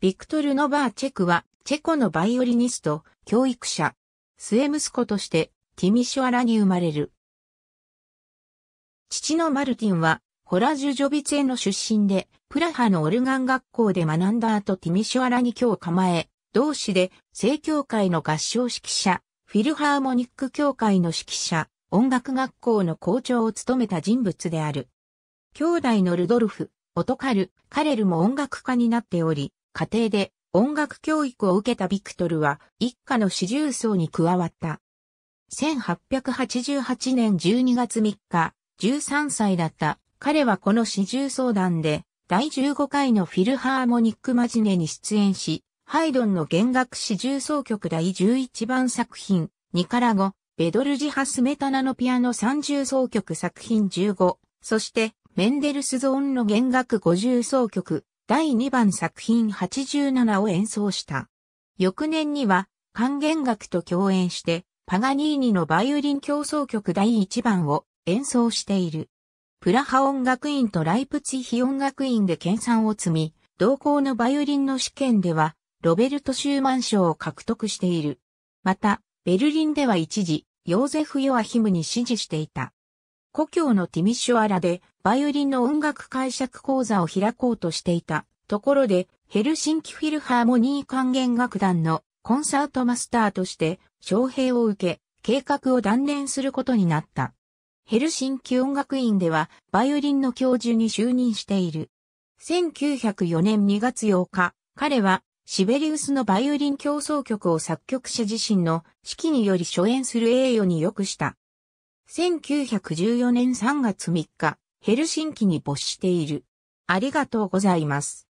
ビクトル・ノバーチェクは、チェコのバイオリニスト、教育者、末息子として、ティミシュアラに生まれる。父のマルティンは、ホラジュジョビツェの出身で、プラハのオルガン学校で学んだ後ティミシュアラに今日構え、同志で、正教会の合唱指揮者、フィルハーモニック協会の指揮者、音楽学校の校長を務めた人物である。兄弟のルドルフ、オトカル、カレルも音楽家になっており、家庭で音楽教育を受けたビクトルは一家の四重奏に加わった。1888年12月3日、13歳だった彼はこの四重奏団で第15回のフィルハーモニックマジネに出演し、ハイドンの弦楽四重奏曲第11番作品、ニカラゴ、ベドルジハスメタナのピアノ三重奏曲作品15、そして、メンデルスゾーンの弦楽五重奏曲、第2番作品87を演奏した。翌年には、管弦楽と共演して、パガニーニのバイオリン競争曲第1番を演奏している。プラハ音楽院とライプツィヒ音楽院で研鑽を積み、同校のバイオリンの試験では、ロベルト・シューマン賞を獲得している。また、ベルリンでは一時、ヨーゼフ・ヨアヒムに支持していた。故郷のティミシュアラでバイオリンの音楽解釈講座を開こうとしていたところで、ヘルシンキフィルハーモニー管弦楽団のコンサートマスターとして招聘を受け、計画を断念することになった。ヘルシンキ音楽院ではバイオリンの教授に就任している。1904年2月8日、彼はシベリウスのバイオリン競争曲を作曲者自身の指揮により初演する栄誉に良くした。1914年3月3日、ヘルシンキに没している。ありがとうございます。